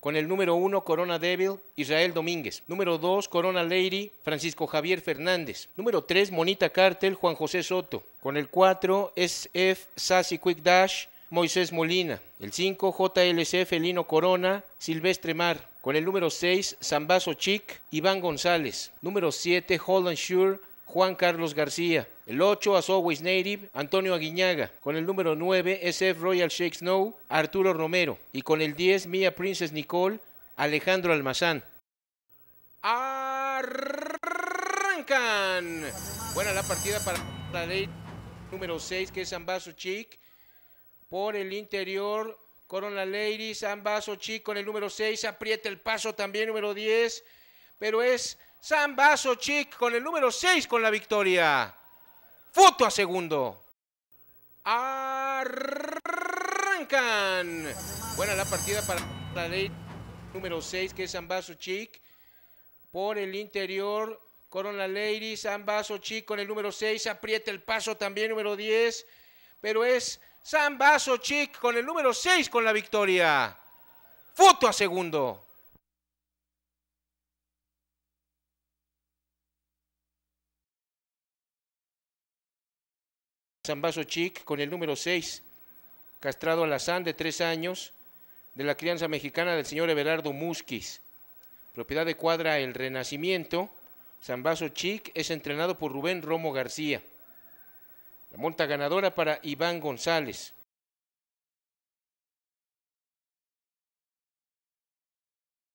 Con el número 1, Corona Devil, Israel Domínguez. Número 2, Corona Lady, Francisco Javier Fernández. Número 3, Monita Cartel, Juan José Soto. Con el 4, SF Sassy Quick Dash, Moisés Molina. El 5, JLC Felino Corona, Silvestre Mar. Con el número 6, Zambazo Chic, Iván González. Número 7, Holland Shure, Juan Carlos García. El 8, As Always Native, Antonio Aguiñaga. Con el número 9, SF Royal Shake Snow, Arturo Romero. Y con el 10, Mia Princess Nicole, Alejandro Almazán. Arrancan. Buena la partida para la ley número 6, que es Ambaso Chic. Por el interior, Corona Lady, Ambaso Chic con el número 6. Aprieta el paso también, número 10 pero es San Chic con el número 6 con la victoria. Foto a segundo. Arrancan. Buena la partida para la ley número 6 que es San Chic. Por el interior, Corona Lady, San Basso Chic con el número 6. Aprieta el paso también, número 10. Pero es San Chic con el número 6 con la victoria. Foto a segundo. Zambazo Chic con el número 6, Castrado Alazán, de 3 años, de la crianza mexicana del señor Everardo Musquiz. Propiedad de cuadra El Renacimiento. Zambazo Chic es entrenado por Rubén Romo García. La monta ganadora para Iván González.